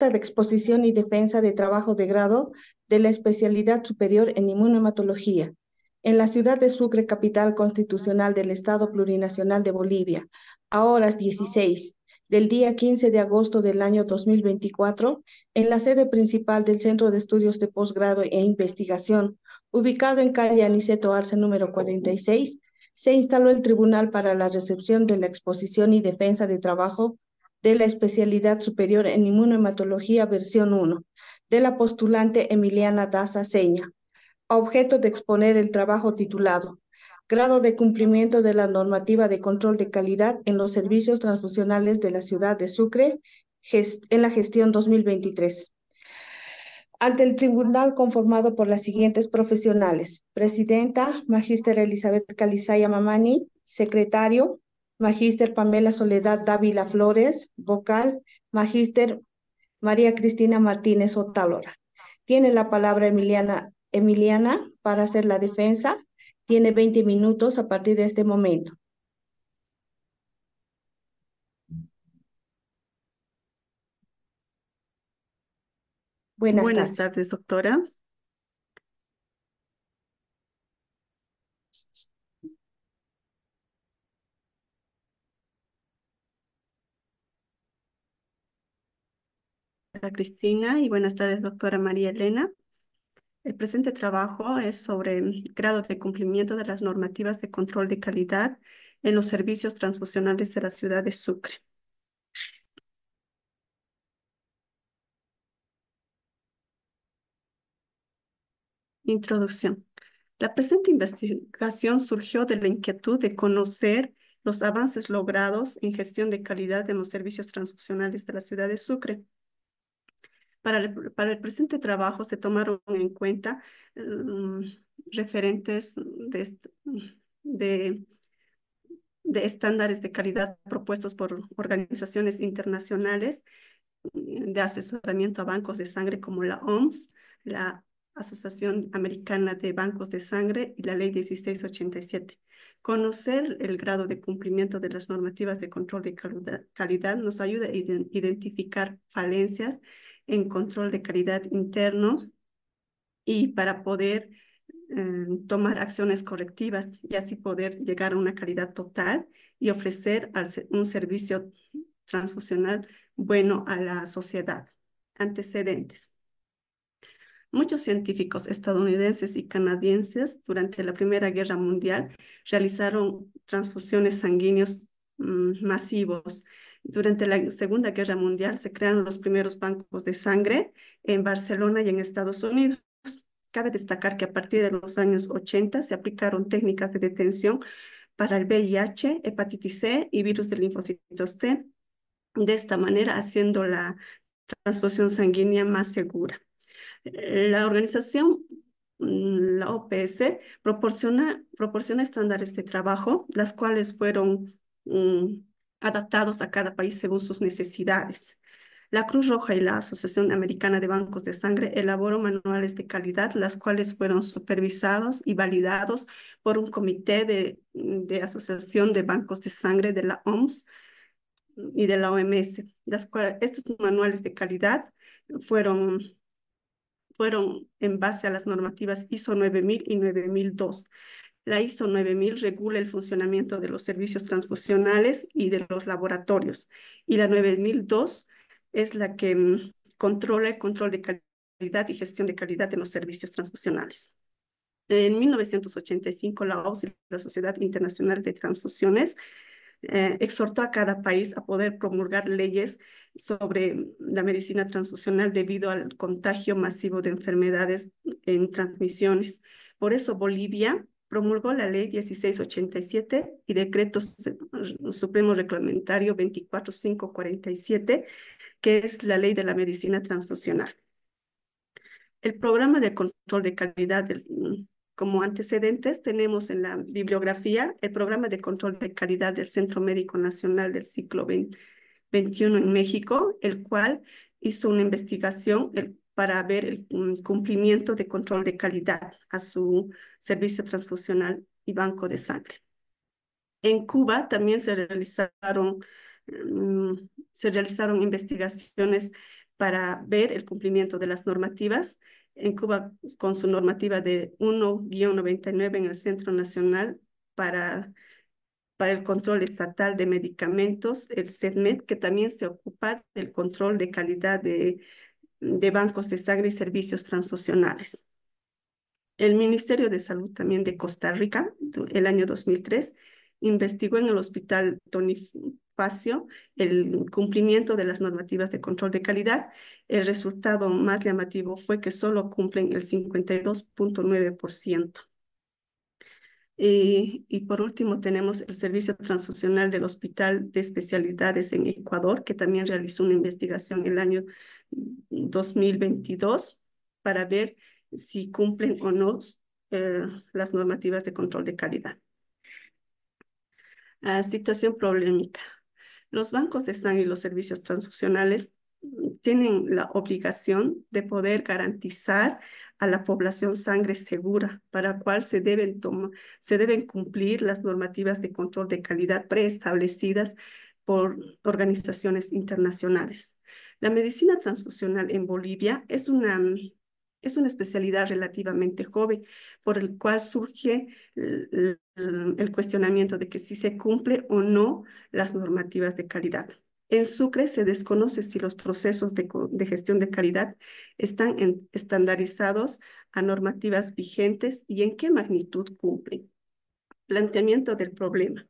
de exposición y defensa de trabajo de grado de la especialidad superior en Inmunomatología en la ciudad de Sucre, capital constitucional del Estado Plurinacional de Bolivia, a horas 16 del día 15 de agosto del año 2024, en la sede principal del Centro de Estudios de Posgrado e Investigación, ubicado en calle Aniceto Arce número 46, se instaló el Tribunal para la Recepción de la Exposición y Defensa de Trabajo de la especialidad superior en inmunohematología versión 1 de la postulante Emiliana Daza Seña, objeto de exponer el trabajo titulado Grado de cumplimiento de la normativa de control de calidad en los servicios transfusionales de la ciudad de Sucre en la gestión 2023. Ante el tribunal conformado por las siguientes profesionales, presidenta, magíster Elizabeth Calizaya Mamani, secretario, Magíster Pamela Soledad Dávila Flores, vocal. Magíster María Cristina Martínez Otalora. Tiene la palabra Emiliana, Emiliana para hacer la defensa. Tiene 20 minutos a partir de este momento. Buenas, tardes, doctora. Cristina y buenas tardes, doctora María Elena. El presente trabajo es sobre grado de cumplimiento de las normativas de control de calidad en los servicios transfusionales de la ciudad de Sucre. Introducción. La presente investigación surgió de la inquietud de conocer los avances logrados en gestión de calidad en los servicios transfusionales de la ciudad de Sucre para el, presente trabajo se tomaron en cuenta mm, referentes de, de, estándares de calidad propuestos por organizaciones internacionales mm, de asesoramiento a bancos de sangre como la OMS, la Asociación Americana de Bancos de Sangre y la Ley 1687. Conocer el grado de cumplimiento de las normativas de control de calidad nos ayuda a identificar falencias en control de calidad interno y para poder em, tomar acciones correctivas y así poder llegar a una calidad total y ofrecer un servicio transfusional bueno a la sociedad. Antecedentes. Muchos científicos estadounidenses y canadienses durante la Primera Guerra Mundial realizaron transfusiones sanguíneas masivas, mm, masivos durante la Segunda Guerra Mundial se crearon los primeros bancos de sangre en Barcelona y en Estados Unidos. Cabe destacar que a partir de los años 80 se aplicaron técnicas de detención para el VIH, hepatitis C y virus del linfocito T, de esta manera haciendo la transfusión sanguínea más segura. La organización, la OPS, proporciona, proporciona estándares de trabajo, las cuales fueron mm, adaptados a cada país según sus necesidades. La Cruz Roja y la Asociación Americana de Bancos de Sangre elaboró manuales de calidad, las cuales fueron supervisados y validados por un comité de, de Asociación de Bancos de Sangre de la OMS y de la OMS. estos manuales de calidad fueron, fueron en base a las normativas ISO 9000 y 9002 la ISO 9000 regula el funcionamiento de los servicios transfusionales y de los laboratorios. Y la 9002 es la que mm, controla el control de calidad y gestión de calidad de los servicios transfusionales. En 1985, la OMS la Sociedad Internacional de Transfusiones eh, exhortó a cada país a poder promulgar leyes sobre mm, la medicina transfusional debido al contagio masivo de enfermedades en transmisiones. Por eso Bolivia promulgó la Ley 1687 y Decreto Supremo Reglamentario 24547, que es la Ley de la Medicina transnacional. El programa de control de calidad mm, como antecedentes tenemos en la bibliografía el programa de control de calidad del Centro Médico Nacional del Ciclo XXI en México, el cual hizo una investigación el, para ver el mm, cumplimiento de control de calidad a su servicio transfusional y banco de sangre. En Cuba también se realizaron, mm, se realizaron investigaciones para ver el cumplimiento de las normativas. En Cuba, con su normativa de 1-99 en el Centro Nacional para, para el Control Estatal de Medicamentos, el CEDMED, que también se ocupa del control de calidad de de bancos de sangre y servicios transfusionales. El Ministerio de Salud también de Costa Rica, el año 2003, investigó en el Hospital Tonifacio el cumplimiento de las normativas de control de calidad. El resultado más llamativo fue que solo cumplen el 52.9%. Y, eh, y, por último, tenemos el Servicio Transfusional del Hospital de Especialidades en Ecuador, que también realizó una investigación el año 2022 para ver si cumplen o no eh, las normativas de control de calidad. Ah, situación problemática. Los bancos de sangre y los servicios transfusionales tienen la obligación de poder garantizar a la población sangre segura, para cual se deben, se deben cumplir las normativas de control de calidad preestablecidas por organizaciones internacionales. La medicina transfusional en Bolivia es una, mm, es una especialidad relativamente joven, por el cual surge el, cuestionamiento de que si se cumple o no las normativas de calidad. En Sucre se desconoce si los procesos de, gestión de calidad están estandarizados a normativas vigentes y en qué magnitud cumplen. Planteamiento del problema.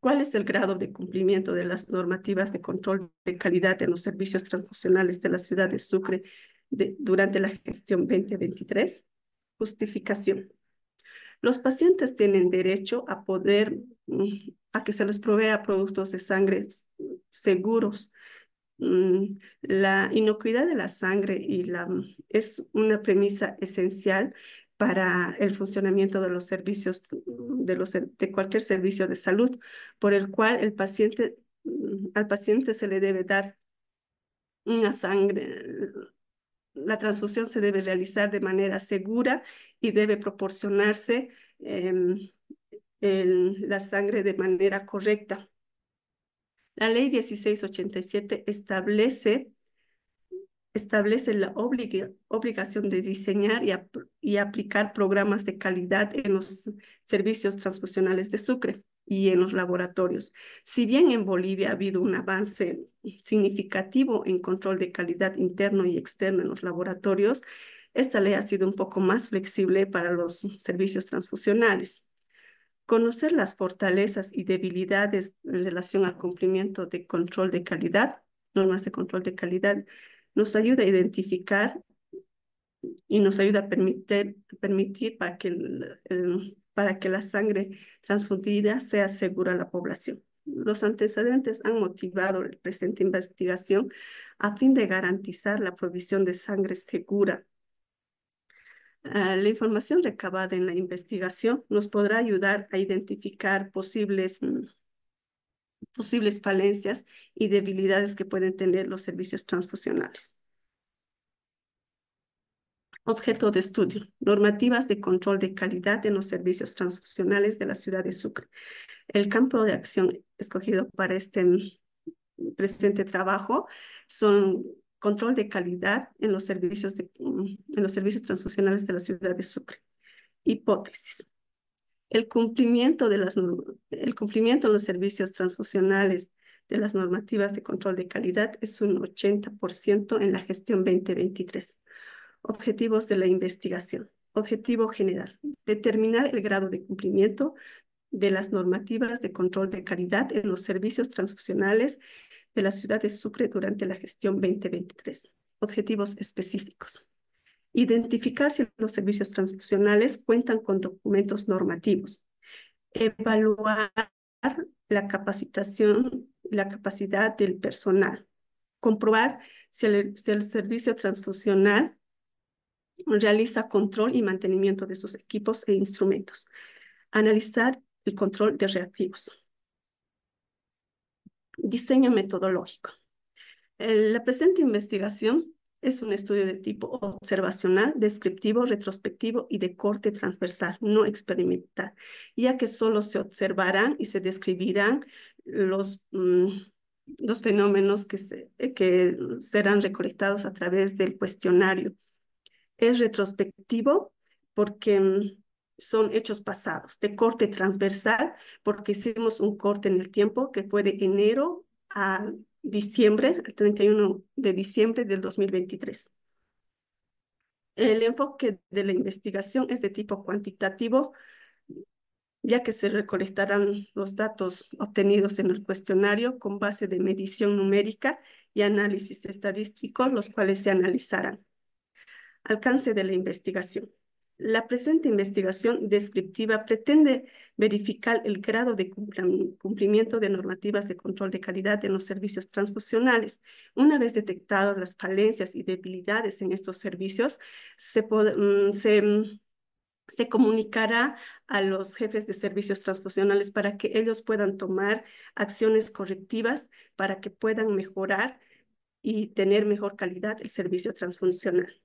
¿Cuál es el grado de cumplimiento de las normativas de control de calidad en los servicios transnacionales de la ciudad de Sucre durante la gestión 2023? Justificación. Los pacientes tienen derecho a poder, mm, a que se les provea productos de sangre seguros. Mm, la inocuidad de la sangre y la, mm, es una premisa esencial para el funcionamiento de los servicios, de, los, de cualquier servicio de salud, por el cual el paciente, mm, al paciente se le debe dar una sangre, la transfusión se debe realizar de manera segura y debe proporcionarse em, la sangre de manera correcta. La ley 1687 establece establece la obligación de diseñar y, y, aplicar programas de calidad en los servicios transfusionales de Sucre y en los laboratorios. Si bien en Bolivia ha habido un avance significativo en control de calidad interno y externo en los laboratorios, esta ley ha sido un poco más flexible para los servicios transfusionales. Conocer las fortalezas y debilidades en relación al cumplimiento de control de calidad, normas de control de calidad, nos ayuda a identificar y nos ayuda a permitir, permitir para, que para que la sangre transfundida sea segura a la población. Los antecedentes han motivado la presente investigación a fin de garantizar la provisión de sangre segura. Ah, la información recabada en la investigación nos podrá ayudar a identificar posibles mm, posibles falencias y debilidades que pueden tener los servicios transfusionales. Objeto de estudio, normativas de control de calidad en los servicios transfusionales de la ciudad de Sucre. El campo de acción escogido para este presente trabajo son control de calidad en los servicios, en los servicios transfusionales de la ciudad de Sucre. Hipótesis el cumplimiento, de los servicios transfusionales de las normativas de control de calidad es un 80% en la gestión 2023. Objetivos de la investigación. Objetivo general, determinar el grado de cumplimiento de las normativas de control de calidad en los servicios transfusionales de la ciudad de Sucre durante la gestión 2023. Objetivos específicos identificar si los servicios transfusionales cuentan con documentos normativos, evaluar la capacitación, la capacidad del personal, comprobar si el, si el servicio transfusional realiza control y mantenimiento de sus equipos e instrumentos, analizar el control de reactivos. Diseño metodológico. Eh, la presente investigación es un estudio de tipo observacional, descriptivo, retrospectivo y de corte transversal, no experimental, ya que solo se observarán y se describirán los, mm, los fenómenos que, que serán recolectados a través del cuestionario. Es retrospectivo porque mm, son hechos pasados, de corte transversal, porque hicimos un corte en el tiempo que fue de enero a diciembre, el 31 de diciembre del 2023. El enfoque de la investigación es de tipo cuantitativo, ya que se recolectarán los datos obtenidos en el cuestionario con base de medición numérica y análisis estadístico, los cuales se analizarán. Alcance de la investigación. La presente investigación descriptiva pretende verificar el grado de cumplimiento de normativas de control de calidad en los servicios transfusionales. Una vez detectadas las falencias y debilidades en estos servicios, mm, mm, se, comunicará a los jefes de servicios transfusionales para que ellos puedan tomar acciones correctivas para que puedan mejorar y tener mejor calidad el servicio transfusional.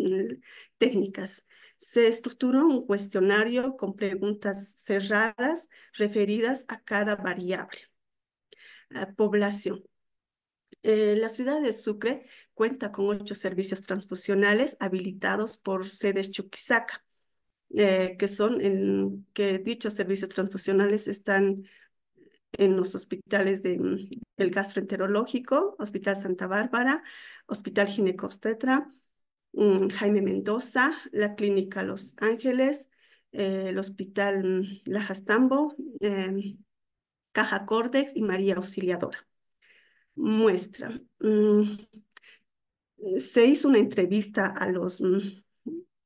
Eh, técnicas. Se estructuró un cuestionario con preguntas cerradas referidas a cada variable. población. Eh, la ciudad de Sucre cuenta con ocho servicios transfusionales habilitados por sedes Chuquisaca, eh, que son en, que dichos servicios transfusionales están en los hospitales de, del mm, gastroenterológico, Hospital Santa Bárbara, Hospital Ginecostetra, Jaime Mendoza, la Clínica Los Ángeles, eh, el Hospital mm, La eh, Caja Córdex y María Auxiliadora. Muestra. Mm, se hizo una entrevista a los, mm,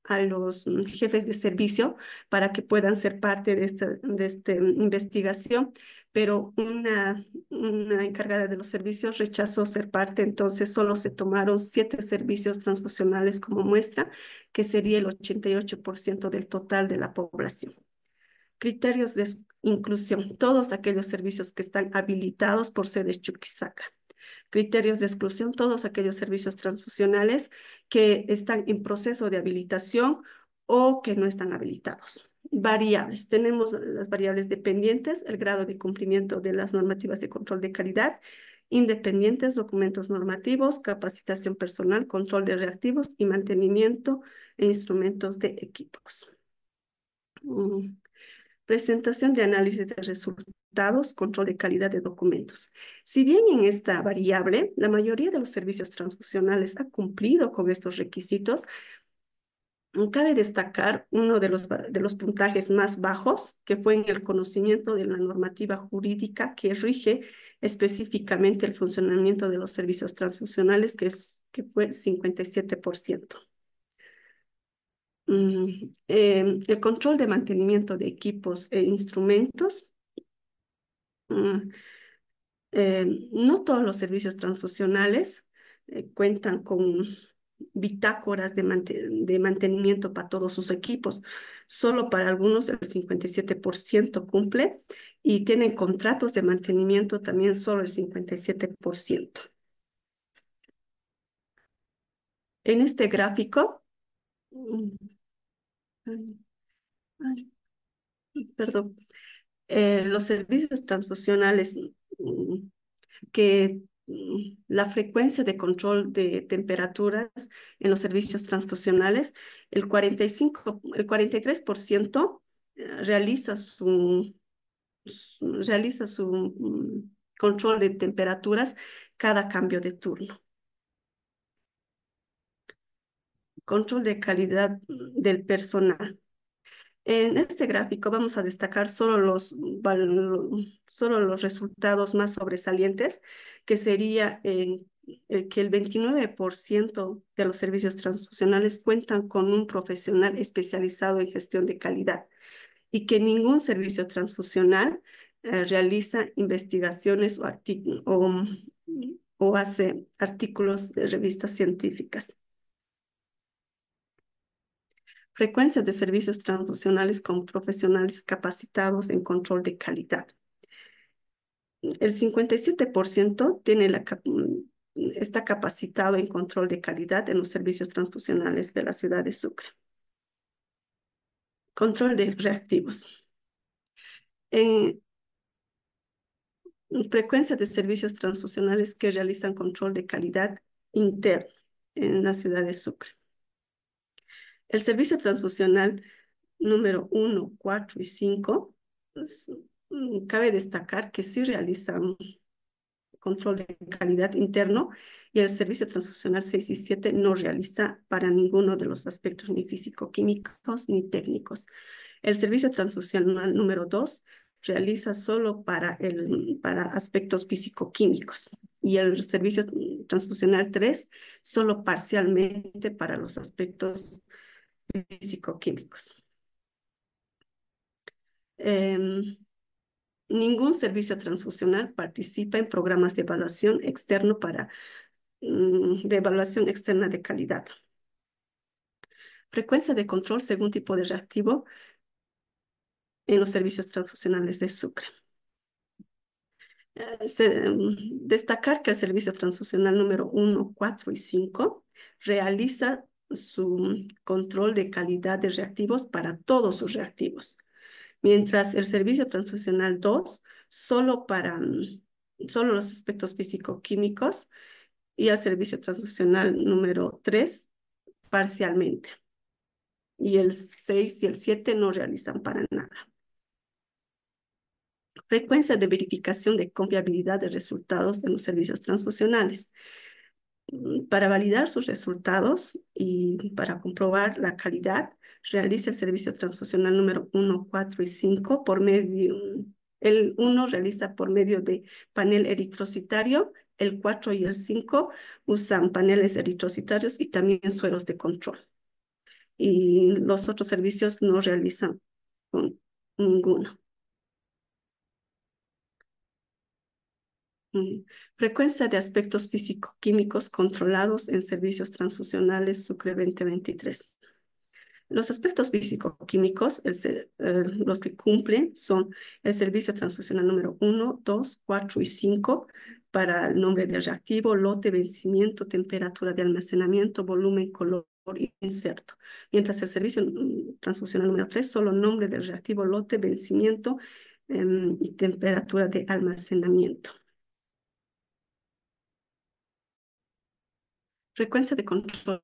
a los jefes de servicio para que puedan ser parte de de esta investigación, pero una, encargada de los servicios rechazó ser parte, entonces solo se tomaron siete servicios transfusionales como muestra, que sería el 88% del total de la población. Criterios de inclusión, todos aquellos servicios que están habilitados por sedes Chuquisaca. Criterios de exclusión, todos aquellos servicios transfusionales que están en proceso de habilitación o que no están habilitados variables. Tenemos las variables dependientes, el grado de cumplimiento de las normativas de control de calidad, independientes, documentos normativos, capacitación personal, control de reactivos y mantenimiento e instrumentos de equipos. Mm. Presentación de análisis de resultados, control de calidad de documentos. Si bien en esta variable la mayoría de los servicios transfusionales ha cumplido con estos requisitos, Cabe destacar uno de los, de los puntajes más bajos, que fue en el conocimiento de la normativa jurídica que rige específicamente el funcionamiento de los servicios transfusionales, que, es, que fue 57%. Mm, em, el control de mantenimiento de equipos e instrumentos. Mm, em, no todos los servicios transfusionales eh, cuentan con bitácoras de, mantenimiento para todos sus equipos. Solo para algunos el 57% cumple y tienen contratos de mantenimiento también solo el 57%. En este gráfico, perdón, eh, los servicios transfusionales mm, que Mm, la frecuencia de control de temperaturas en los servicios transfusionales, el, el 43% realiza eh, realiza su mm, control de temperaturas cada cambio de turno. Control de calidad mm, del personal. En este gráfico vamos a destacar solo los, solo los resultados más sobresalientes, que sería eh, que el 29% de los servicios transfusionales cuentan con un profesional especializado en gestión de calidad y que ningún servicio transfusional eh, realiza investigaciones o hace artículos de revistas científicas frecuencia de servicios transnacionales con profesionales capacitados en control de calidad. El 57% tiene está capacitado en control de calidad en los servicios transfusionales de la ciudad de Sucre. Control de reactivos. En frecuencia de servicios transfusionales que realizan control de calidad interno en la ciudad de Sucre. El servicio transfusional número 1, 4 y 5, pues, mm, cabe destacar que sí realizan control de calidad interno y el servicio transfusional 6 y 7 no realiza para ninguno de los aspectos ni físico-químicos ni técnicos. El servicio transfusional número 2 realiza solo para, el, para aspectos físico-químicos y el servicio transfusional 3 solo parcialmente para los aspectos físico-químicos. Em, ningún servicio transfusional participa en programas de evaluación externo para mm, de evaluación externa de calidad. Frecuencia de control según tipo de reactivo en los servicios transfusionales de eh, Sucre. Em, destacar que el servicio transfusional número 1, 4 y 5 realiza su control de calidad de reactivos para todos sus reactivos. Mientras el servicio transfusional 2, solo para mm, solo los aspectos físico-químicos y el servicio transfusional número 3, parcialmente. Y el 6 y el 7 no realizan para nada. Frecuencia de verificación de confiabilidad de resultados de los servicios transfusionales para validar sus resultados y para comprobar la calidad, realiza el servicio transfusional número 1, 4 y 5 por medio, el 1 realiza por medio de panel eritrocitario, el 4 y el 5 usan paneles eritrocitarios y también sueros de control. Y los otros servicios no realizan ninguno. Mm. Frecuencia de aspectos físico-químicos controlados en servicios transfusionales Sucre 2023. Los aspectos físico-químicos, eh, los que cumplen son el servicio transfusional número 1, 2, 4 y 5 para el nombre del reactivo, lote, vencimiento, temperatura de almacenamiento, volumen, color y inserto. Mientras el servicio mm, transfusional número 3, solo nombre del reactivo, lote, vencimiento em, y temperatura de almacenamiento. frecuencia de control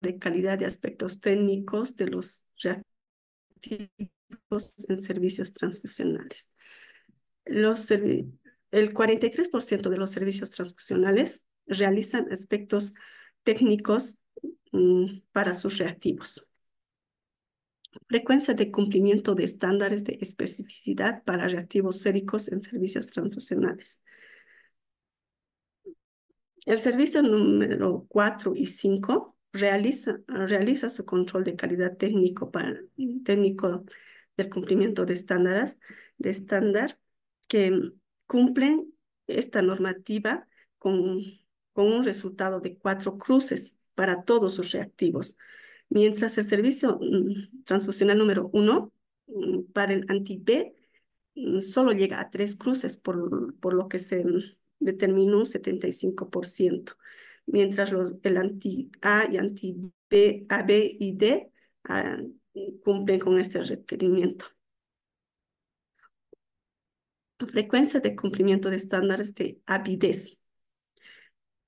de calidad de aspectos técnicos de los reactivos en servicios transfusionales. el 43% de los servicios transfusionales realizan aspectos técnicos mm, para sus reactivos. Frecuencia de cumplimiento de estándares de especificidad para reactivos séricos en servicios transfusionales. El servicio número 4 y 5 realiza, realiza su control de calidad técnico, para, técnico del cumplimiento de estándares de estándar que cumplen esta normativa con, con un resultado de cuatro cruces para todos sus reactivos. Mientras el servicio mm, transfusional número 1 mm, para el anti-B mm, solo llega a tres cruces, por, por lo que se determinó un 75%, mientras los, el anti-A y anti-B, AB y D ah, cumplen con este requerimiento. Frecuencia de cumplimiento de estándares de avidez.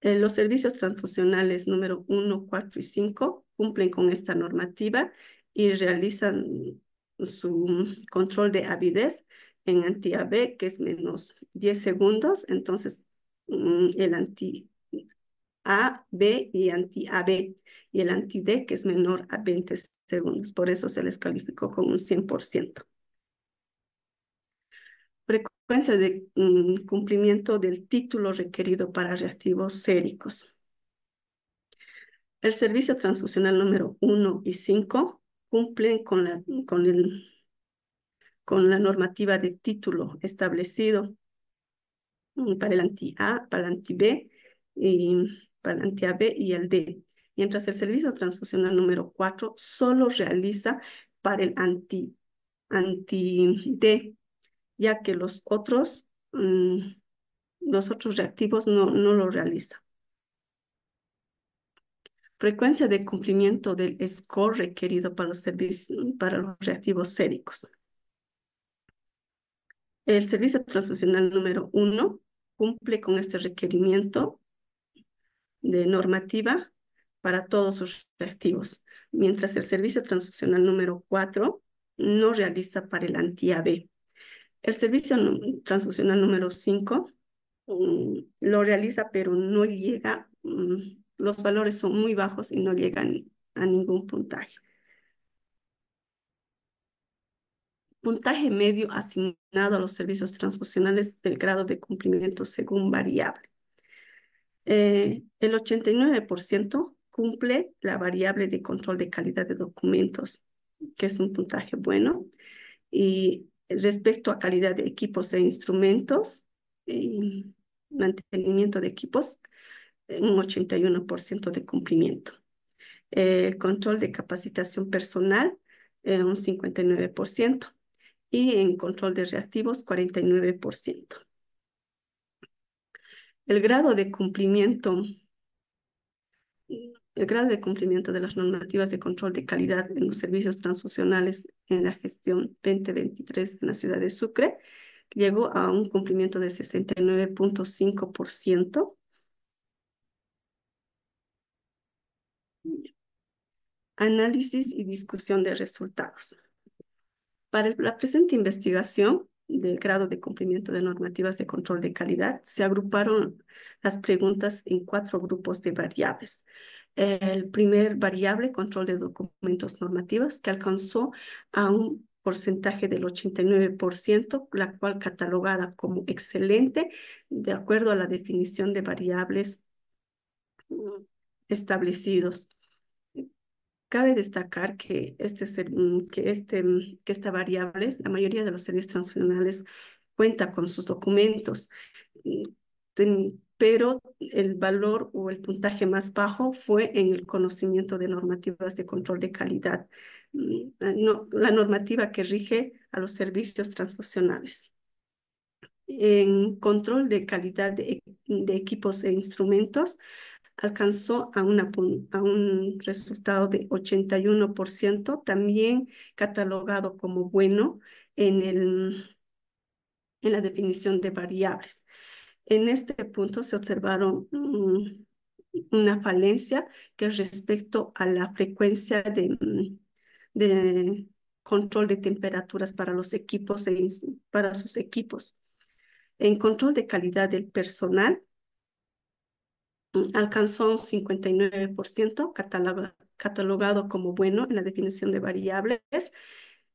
Eh, los servicios transfusionales número 1, 4 y 5 cumplen con esta normativa y realizan su control de avidez en anti AB, que es menos 10 segundos, entonces mm, el anti A, B y anti AB, y el anti D, que es menor a 20 segundos. Por eso se les calificó con un 100%. Frecuencia de mm, cumplimiento del título requerido para reactivos séricos. El servicio transfusional número 1 y 5 cumplen con, la, con el con la normativa de título establecido mm, para el anti-A, para el anti-B, y para el anti-AB y el D. Mientras el servicio transfusional número 4 solo realiza para el anti-D, ya que los otros, mm, los otros reactivos no, no lo realizan. Frecuencia de cumplimiento del score requerido para los, servicios, para los reactivos séricos. El servicio transaccional número uno cumple con este requerimiento de normativa para todos sus activos mientras el servicio transaccional número 4 no realiza para el anti-AB. El servicio transfusional número 5 mm, lo realiza, pero no llega, mm, los valores son muy bajos y no llegan a ningún puntaje. puntaje medio asignado a los servicios transfusionales del grado de cumplimiento según variable. Eh, el 89% cumple la variable de control de calidad de documentos, que es un puntaje bueno. Y respecto a calidad de equipos e instrumentos, y eh, mantenimiento de equipos, un 81% de cumplimiento. Eh, control de capacitación personal, un 59% y en control de reactivos 49%. El grado de cumplimiento el grado de cumplimiento de las normativas de control de calidad en los servicios transfusionales en la gestión 2023 en la ciudad de Sucre llegó a un cumplimiento de 69.5%. Análisis y discusión de resultados. Para la presente investigación del grado de cumplimiento de normativas de control de calidad, se agruparon las preguntas en cuatro grupos de variables. El primer variable, control de documentos normativas, que alcanzó a un porcentaje del 89%, la cual catalogada como excelente de acuerdo a la definición de variables mm, establecidos. Cabe destacar que, este, mm, que, este, mm, que esta variable, la mayoría de los servicios transnacionales cuenta con sus documentos, mm, pero el valor o el puntaje más bajo fue en el conocimiento de normativas de control de calidad, la normativa que rige a los servicios transnacionales. En control de calidad de equipos e instrumentos, alcanzó a, una, a un resultado de 81%, también catalogado como bueno en, el, en la definición de variables. En este punto se observaron mm, una falencia que respecto a la frecuencia de, mm, control de temperaturas para los equipos, para sus equipos. En control de calidad del personal, Mm, alcanzó un 59% catalogado como bueno en la definición de variables.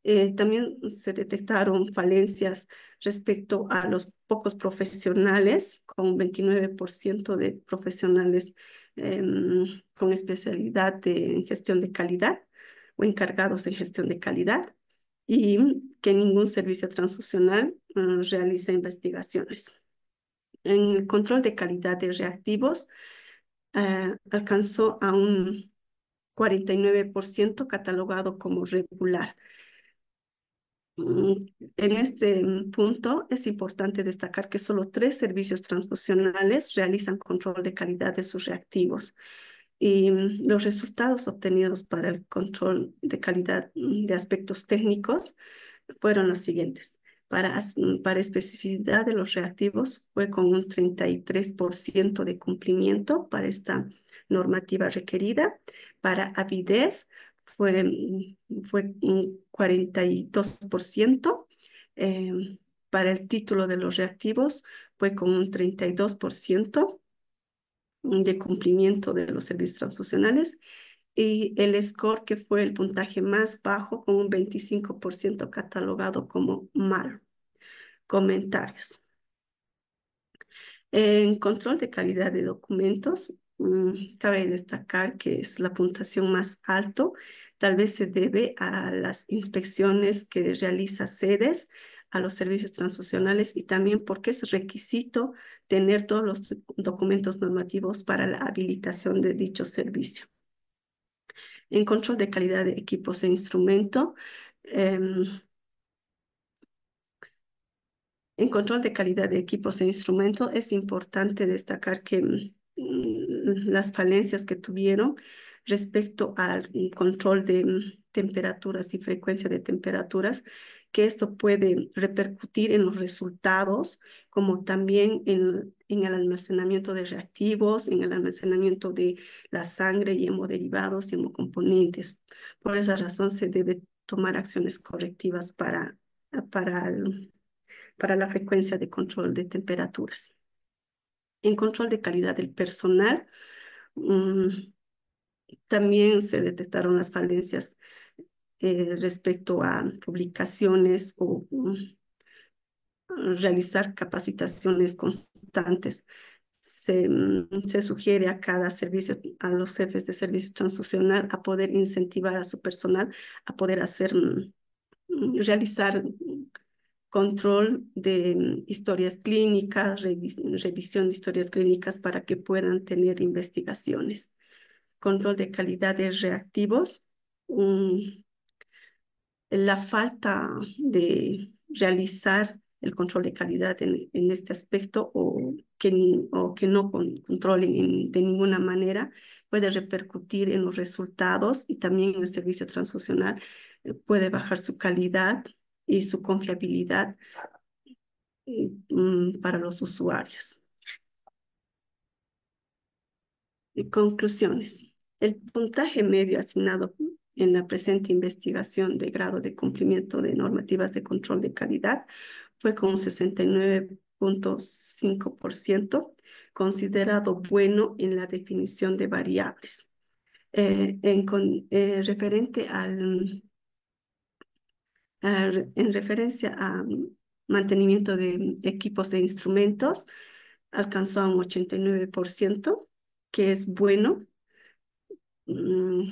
Eh, también se detectaron falencias respecto a los pocos profesionales, con 29% de profesionales em, con especialidad en gestión de calidad o encargados de gestión de calidad, y que ningún servicio transfusional mm, realiza investigaciones en el control de calidad de reactivos eh, alcanzó a un 49% catalogado como regular. Mm, en este mm, punto es importante destacar que solo tres servicios transfusionales realizan control de calidad de sus reactivos y mm, los resultados obtenidos para el control de calidad de aspectos técnicos fueron los siguientes. Mm, para, especificidad de los reactivos fue con un 33% de cumplimiento para esta normativa requerida. Para avidez fue, mm, fue un 42%. Em, para el título de los reactivos fue con un 32% mm, de cumplimiento de los servicios transfusionales y el score que fue el puntaje más bajo con un 25% catalogado como malo comentarios. En control de calidad de documentos, mm, cabe destacar que es la puntuación más alto. Tal vez se debe a las inspecciones que realiza sedes, a los servicios transnacionales y también porque es requisito tener todos los documentos normativos para la habilitación de dicho servicio. En control de calidad de equipos e instrumento, em, en control de calidad de equipos e instrumentos es importante destacar que mm, las falencias que tuvieron respecto al control de mm, temperaturas y frecuencia de temperaturas, que esto puede repercutir en los resultados, como también en, el almacenamiento de reactivos, en el almacenamiento de la sangre y hemoderivados y hemocomponentes. Por esa razón se debe tomar acciones correctivas para, para para la frecuencia de control de temperaturas. En control de calidad del personal, mm, también se detectaron las falencias eh, respecto a publicaciones o mm, realizar capacitaciones constantes. Mm, se, sugiere a cada servicio, a los jefes de servicio transfusional, a poder incentivar a su personal a poder hacer, realizar control de mm, historias clínicas, revisión de historias clínicas para que puedan tener investigaciones, control de calidad de reactivos, la falta de realizar el control de calidad en, este aspecto o que, o que no controlen de ninguna manera puede repercutir en los resultados y también en el servicio transfusional, eh, puede bajar su calidad y su confiabilidad eh, mm, para los usuarios. conclusiones. El puntaje medio asignado en la presente investigación de grado de cumplimiento de normativas de control de calidad fue con 69.5%, considerado bueno en la definición de variables. Eh, en, eh, referente al en referencia a mm, mantenimiento de equipos de instrumentos, alcanzó un 89%, que es bueno, mm,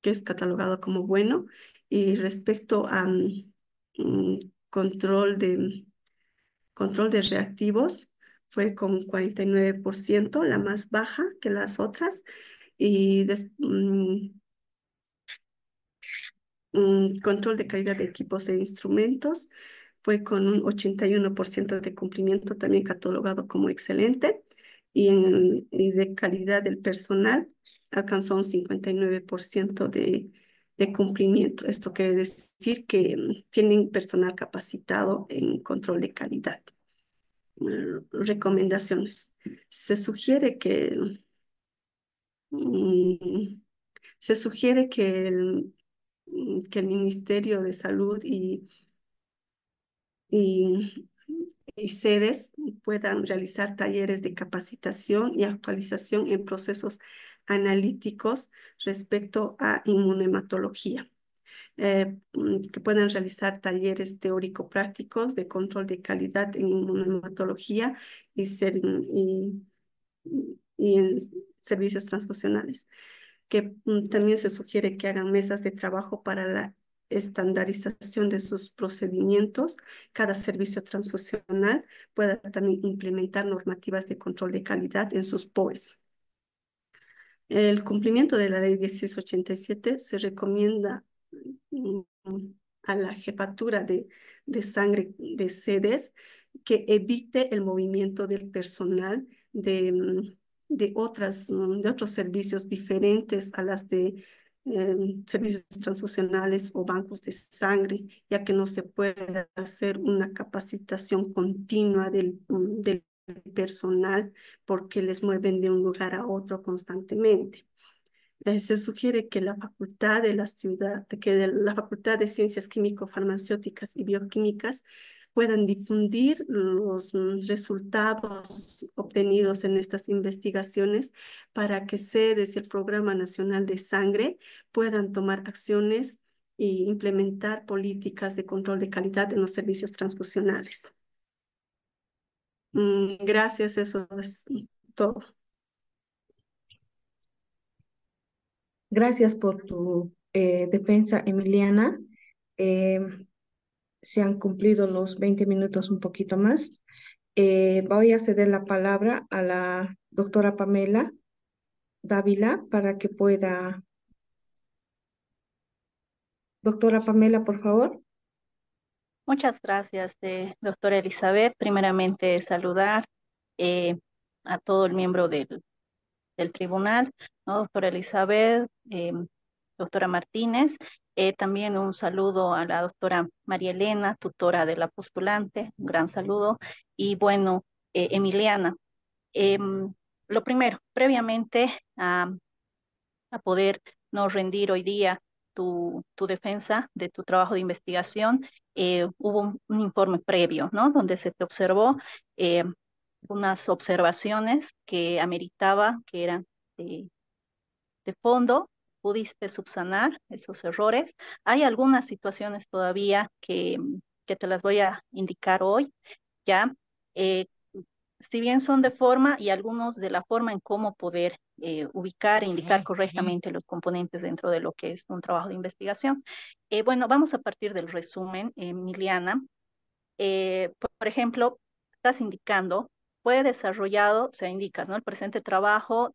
que es catalogado como bueno. Y respecto a mm, control de, control de reactivos, fue con 49%, la más baja que las otras. Y control de calidad de equipos e instrumentos fue con un 81% de cumplimiento también catalogado como excelente y, en, y de calidad del personal alcanzó un 59% de, de cumplimiento. Esto quiere decir que mm, tienen personal capacitado en control de calidad. Mm, recomendaciones. Se sugiere que mm, se sugiere que el, Mm, que el Ministerio de Salud y, y, sedes puedan realizar talleres de capacitación y actualización en procesos analíticos respecto a inmunematología. Eh, mm, que puedan realizar talleres teórico-prácticos de control de calidad en inmunematología y en servicios transfusionales que mm, también se sugiere que hagan mesas de trabajo para la estandarización de sus procedimientos. Cada servicio transfusional pueda también implementar normativas de control de calidad en sus POEs. El cumplimiento de la ley 1687 se recomienda mm, a la jefatura de, de sangre de sedes que evite el movimiento del personal de mm, de, otras, mm, de otros servicios diferentes a las de em, servicios transfusionales o bancos de sangre, ya que no se puede hacer una capacitación continua del, mm, personal porque les mueven de un lugar a otro constantemente. Eh, se sugiere que la facultad de la ciudad, que de la facultad de ciencias químico farmacéuticas y bioquímicas puedan difundir los resultados obtenidos en estas investigaciones para que sedes y el Programa Nacional de Sangre puedan tomar acciones e implementar políticas de control de calidad en los servicios transfusionales. Mm, gracias, eso es todo. Gracias por tu eh, defensa, Emiliana. Eh, se han cumplido los 20 minutos un poquito más. Eh, voy a ceder la palabra a la doctora Pamela Dávila para que pueda... Doctora Pamela, por favor. Muchas gracias, eh, doctora Elizabeth. Primeramente, saludar eh, a todo el miembro del, tribunal. ¿no? Doctora Elizabeth, em, doctora Martínez. Eh, también un saludo a la doctora María Elena, tutora de la postulante, un gran saludo. Y bueno, eh, Emiliana, em, lo primero, previamente a, poder no rendir hoy día tu, tu defensa de tu trabajo de investigación, eh, hubo un, un, informe previo, ¿no? Donde se te observó unas observaciones que ameritaba, que eran de fondo pudiste subsanar esos errores. Hay algunas situaciones todavía que, mm, que te las voy a indicar hoy, ¿ya? Eh, si bien son de forma y algunos de la forma en cómo poder eh, ubicar e indicar correctamente los componentes dentro de lo que es un trabajo de investigación. Eh, bueno, vamos a partir del resumen, Emiliana. Por, ejemplo, estás indicando, fue desarrollado, se sea, indicas, ¿no? El presente trabajo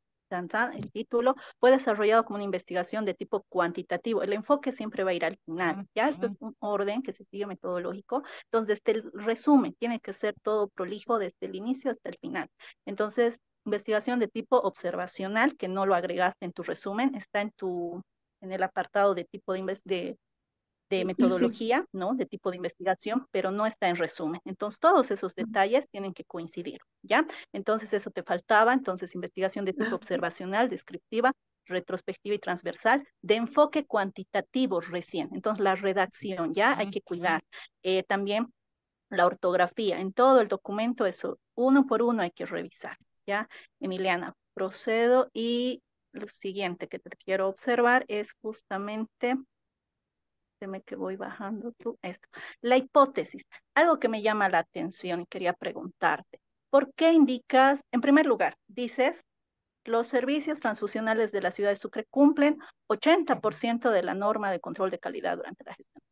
el título, fue desarrollado como una investigación de tipo cuantitativo. El enfoque siempre va a ir al final, ¿ya? Esto es un orden que se sigue metodológico. Entonces, este el resumen, tiene que ser todo prolijo desde el inicio hasta el final. Entonces, investigación de tipo observacional, que no lo agregaste en tu resumen, está en tu en el apartado de tipo de, de de metodología, ¿no? De tipo de investigación, pero no está en resumen. Entonces, todos esos detalles tienen que coincidir, ¿ya? Entonces, eso te faltaba. Entonces, investigación de tipo ah. observacional, descriptiva, retrospectiva y transversal, de enfoque cuantitativo recién. Entonces, la redacción, ¿ya? Hay ah, que cuidar. Eh, también la ortografía. En todo el documento, eso uno por uno hay que revisar, ¿ya? Emiliana, procedo y lo siguiente que te quiero observar es justamente que voy bajando tú esto. La hipótesis, algo que me llama la atención y quería preguntarte. ¿Por qué indicas, en primer lugar, dices, los servicios transfusionales de la ciudad de Sucre cumplen 80% de la norma de control de calidad durante la gestión?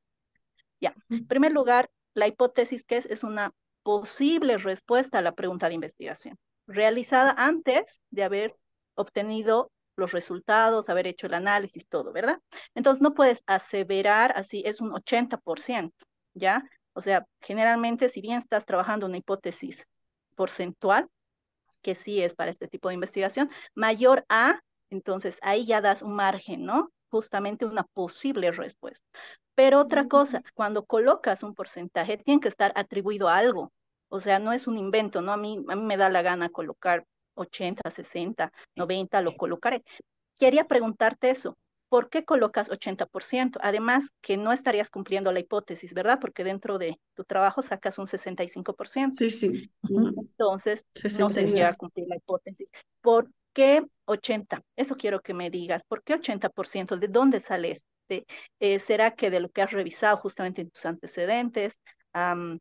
Ya, en primer lugar, la hipótesis que es es una posible respuesta a la pregunta de investigación, realizada antes de haber obtenido los resultados, haber hecho el análisis, todo, ¿verdad? Entonces no puedes aseverar así, es un 80%, ¿ya? O sea, generalmente si bien estás trabajando una hipótesis porcentual, que sí es para este tipo de investigación, mayor a, entonces ahí ya das un margen, ¿no? Justamente una posible respuesta. Pero otra cosa, cuando colocas un porcentaje, tiene que estar atribuido a algo. O sea, no es un invento, ¿no? A mí, me da la gana colocar 80, 60, 90, lo colocaré. Quería preguntarte eso. ¿Por qué colocas 80%? Además, que no estarías cumpliendo la hipótesis, ¿verdad? Porque dentro de tu trabajo sacas un 65%. Sí, sí. Entonces, no sería cumplir la hipótesis. ¿Por qué 80? Eso quiero que me digas. ¿Por qué 80%? ¿De dónde sale este? Eh, ¿Será que de lo que has revisado justamente en tus antecedentes? Um,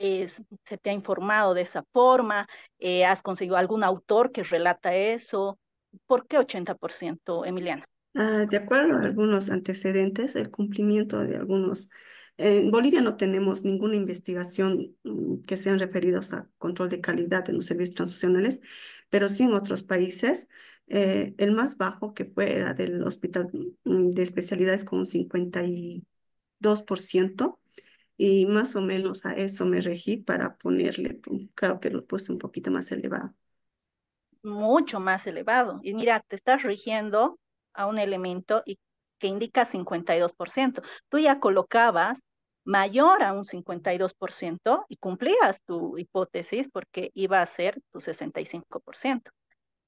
se te ha informado de esa forma, eh, has conseguido algún autor que relata eso. ¿Por qué 80%, Emiliana? Ah, de acuerdo a algunos antecedentes, el cumplimiento de algunos... En Bolivia no tenemos ninguna investigación mm, que sean referidos a control de calidad en los servicios transnacionales, pero sí en otros países. Eh, el más bajo que fue era del hospital mm, de especialidades con un 52%, y más o menos a eso me regí para ponerle, pues, claro que lo puse un poquito más elevado. Mucho más elevado. Y mira, te estás rigiendo a un elemento y que indica 52%. Tú ya colocabas mayor a un 52% y cumplías tu hipótesis porque iba a ser tu 65%.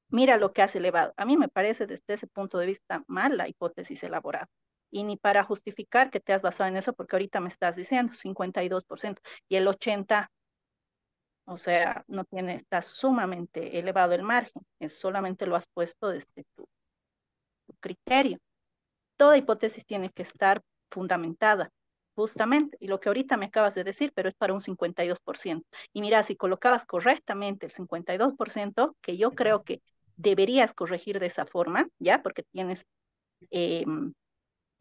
Mira lo que has elevado. A mí me parece desde ese punto de vista mal la hipótesis elaborada y ni para justificar que te has basado en eso, porque ahorita me estás diciendo 52% y el 80%, o sea, no tiene, está sumamente elevado el margen, es solamente lo has puesto desde tu, criterio. Toda hipótesis tiene que estar fundamentada, justamente, y lo que ahorita me acabas de decir, pero es para un 52%. Y mira, si colocabas correctamente el 52%, que yo creo que deberías corregir de esa forma, ¿ya? Porque tienes eh,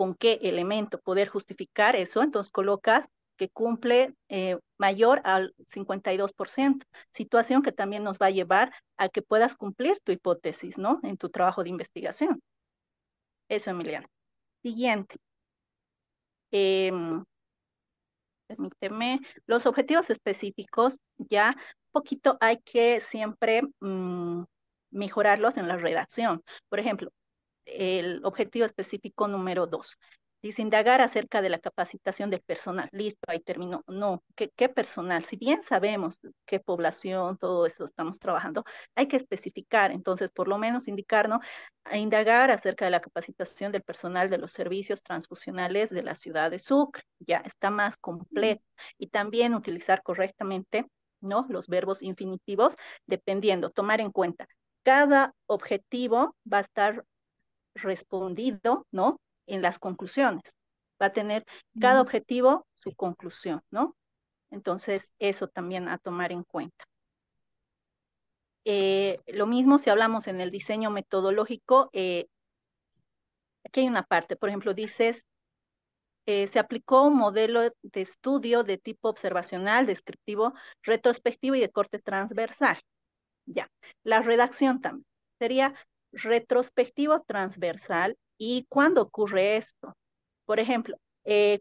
con qué elemento poder justificar eso, entonces colocas que cumple eh, mayor al 52%, situación que también nos va a llevar a que puedas cumplir tu hipótesis, ¿no? En tu trabajo de investigación. Eso, Emiliano. Siguiente. Em, permíteme, los objetivos específicos ya poquito hay que siempre mm, mejorarlos en la redacción. Por ejemplo, el objetivo específico número dos. Dice indagar acerca de la capacitación del personal. Listo, ahí terminó. No, ¿qué, personal? Si bien sabemos qué población, todo eso estamos trabajando, hay que especificar, entonces, por lo menos indicarnos, a indagar acerca de la capacitación del personal de los servicios transfusionales de la ciudad de Sucre. Ya está más completo. Y también utilizar correctamente ¿no? los verbos infinitivos, dependiendo, tomar en cuenta. Cada objetivo va a estar respondido, ¿no? En las conclusiones. Va a tener cada objetivo su conclusión, ¿no? Entonces, eso también a tomar en cuenta. Eh, lo mismo si hablamos en el diseño metodológico, eh, aquí hay una parte, por ejemplo, dices, eh, se aplicó un modelo de estudio de tipo observacional, descriptivo, retrospectivo y de corte transversal. Ya, la redacción también. Sería retrospectivo transversal y cuando ocurre esto. Por ejemplo, eh,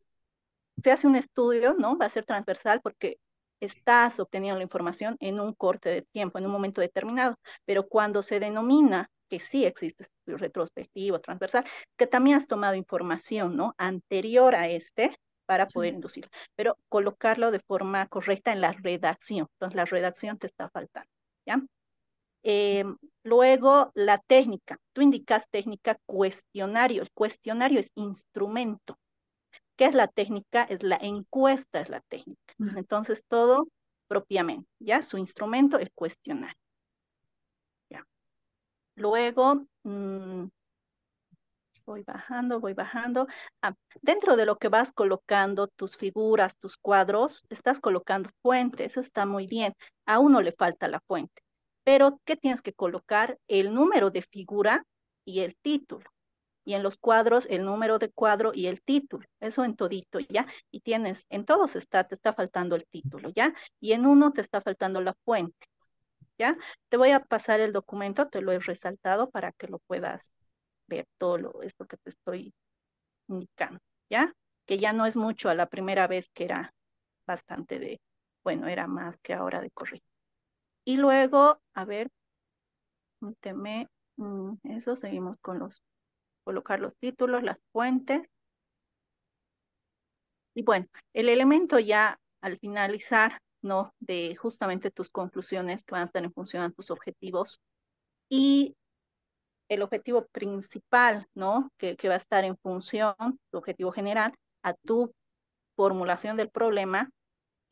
se hace un estudio, ¿no? Va a ser transversal porque estás obteniendo la información en un corte de tiempo, en un momento determinado, pero cuando se denomina que sí existe estudio retrospectivo, transversal, que también has tomado información, ¿no? Anterior a este para poder inducir, inducirlo, pero colocarlo de forma correcta en la redacción. Entonces, la redacción te está faltando, ¿ya? Eh, luego, la técnica. Tú indicas técnica cuestionario. El cuestionario es instrumento. ¿Qué es la técnica? Es la encuesta, es la técnica. Entonces, todo propiamente, ¿ya? Su instrumento, el cuestionario. ¿Ya? Luego, mm, voy bajando, voy bajando. Ah, dentro de lo que vas colocando tus figuras, tus cuadros, estás colocando fuente, eso está muy bien. A uno le falta la fuente pero que tienes que colocar el número de figura y el título. Y en los cuadros, el número de cuadro y el título. Eso en todito, ¿ya? Y tienes, en todos está, te está faltando el título, ¿ya? Y en uno te está faltando la fuente, ¿ya? Te voy a pasar el documento, te lo he resaltado para que lo puedas ver todo lo, esto que te estoy indicando, ¿ya? Que ya no es mucho a la primera vez que era bastante de, bueno, era más que ahora de corrido. Y luego, a ver, teme, mm, eso, seguimos con los, colocar los títulos, las fuentes. Y bueno, el elemento ya al finalizar, ¿no? De justamente tus conclusiones que van a estar en función a tus objetivos y el objetivo principal, ¿no? Que, que va a estar en función, tu objetivo general, a tu formulación del problema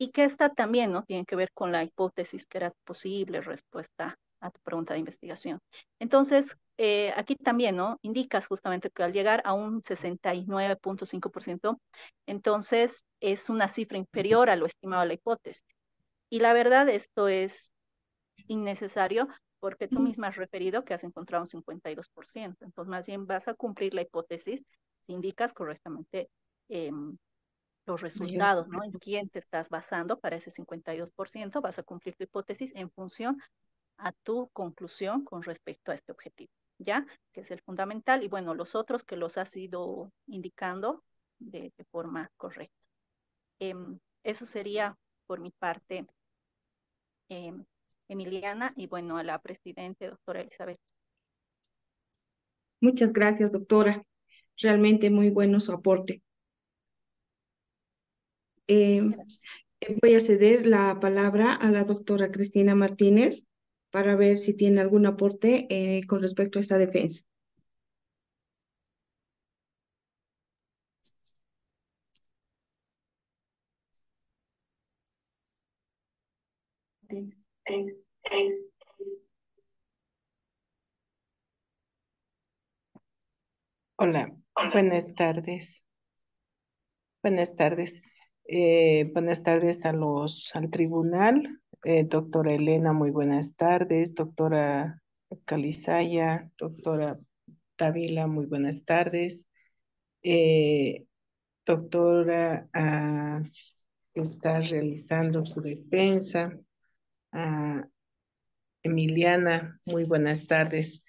y que esta también no tiene que ver con la hipótesis que era posible respuesta a tu pregunta de investigación. Entonces, eh, aquí también, ¿no? Indicas justamente que al llegar a un 69.5%, entonces es una cifra inferior a lo estimado a la hipótesis. Y la verdad, esto es innecesario porque tú misma has referido que has encontrado un 52%. Entonces, más bien vas a cumplir la hipótesis si indicas correctamente em, los resultados, ¿no? En quién te estás basando para ese 52%, vas a cumplir tu hipótesis en función a tu conclusión con respecto a este objetivo, ¿ya? Que es el fundamental y bueno, los otros que los has ido indicando de, forma correcta. Em, eso sería por mi parte, em, Emiliana, y bueno, a la Presidente, doctora Elizabeth. Muchas gracias, doctora. Realmente muy bueno su aporte. Eh, voy a ceder la palabra a la doctora Cristina Martínez para ver si tiene algún aporte eh, con respecto a esta defensa. Hola, buenas tardes. Buenas tardes. Eh, buenas tardes a los, al tribunal. Eh, doctora Elena, muy buenas tardes. Doctora Calizaya, doctora Tavila, muy buenas tardes. Eh, doctora ah, que está realizando su defensa. Ah, Emiliana, muy buenas tardes.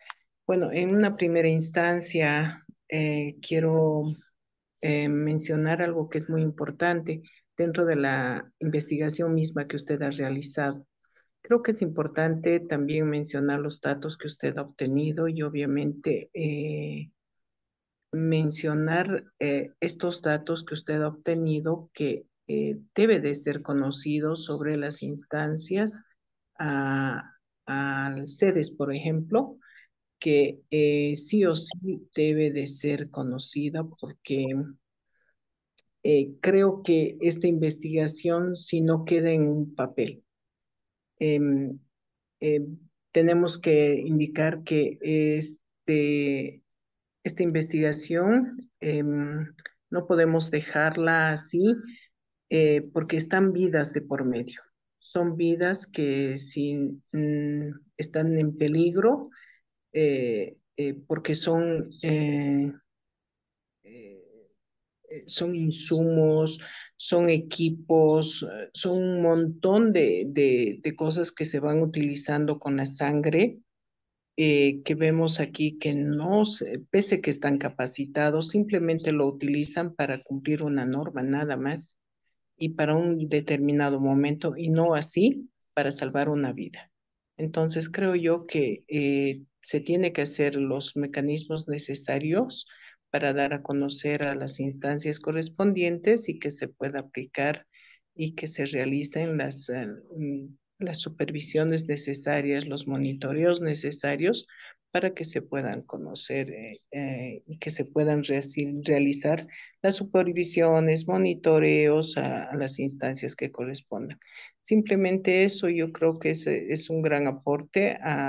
Bueno, en una primera instancia quiero eh, mencionar algo que es muy importante dentro de la investigación misma que usted ha realizado. Creo que es importante también mencionar los datos que usted ha obtenido y obviamente eh, mencionar eh, estos datos que usted ha obtenido que debe de ser conocido sobre las instancias a, al CEDES, por ejemplo, que eh, sí o sí debe de ser conocida porque eh, creo que esta investigación si no queda en un papel. Em, em, tenemos que indicar que este, esta investigación em, no podemos dejarla así eh, porque están vidas de por medio. Son vidas que mm, están en peligro eh, eh, porque son, eh, son insumos, son equipos, son un montón de, de, de, cosas que se van utilizando con la sangre. que vemos aquí que no, pese que están capacitados, simplemente lo utilizan para cumplir una norma nada más y para un determinado momento y no así para salvar una vida. Entonces creo yo que eh, se tiene que hacer los mecanismos necesarios para dar a conocer a las instancias correspondientes y que se pueda aplicar y que se realicen las, eh, mm, las supervisiones necesarias, los monitoreos necesarios para que se puedan conocer eh, eh, y que se puedan realizar las supervisiones, monitoreos a, las instancias que correspondan. Simplemente eso yo creo que es, es un gran aporte a